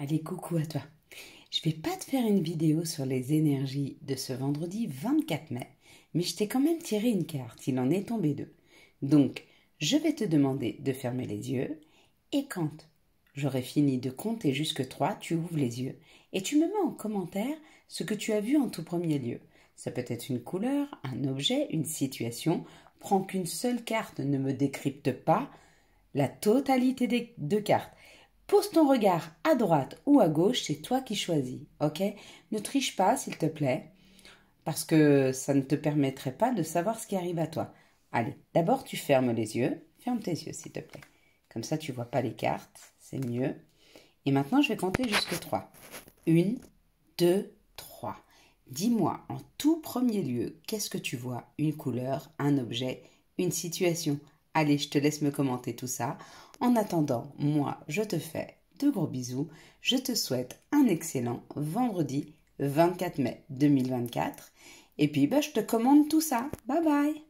Allez, coucou à toi. Je vais pas te faire une vidéo sur les énergies de ce vendredi 24 mai, mais je t'ai quand même tiré une carte, il en est tombé deux. Donc, je vais te demander de fermer les yeux et quand j'aurai fini de compter jusque trois, tu ouvres les yeux et tu me mets en commentaire ce que tu as vu en tout premier lieu. Ça peut être une couleur, un objet, une situation. Prends qu'une seule carte, ne me décrypte pas la totalité des deux cartes. Pose ton regard à droite ou à gauche, c'est toi qui choisis, ok Ne triche pas, s'il te plaît, parce que ça ne te permettrait pas de savoir ce qui arrive à toi. Allez, d'abord tu fermes les yeux, ferme tes yeux, s'il te plaît. Comme ça, tu vois pas les cartes, c'est mieux. Et maintenant, je vais compter jusqu'à 3. 1, 2, 3. Dis-moi, en tout premier lieu, qu'est-ce que tu vois Une couleur, un objet, une situation Allez, je te laisse me commenter tout ça. En attendant, moi, je te fais de gros bisous. Je te souhaite un excellent vendredi 24 mai 2024. Et puis, bah, je te commande tout ça. Bye bye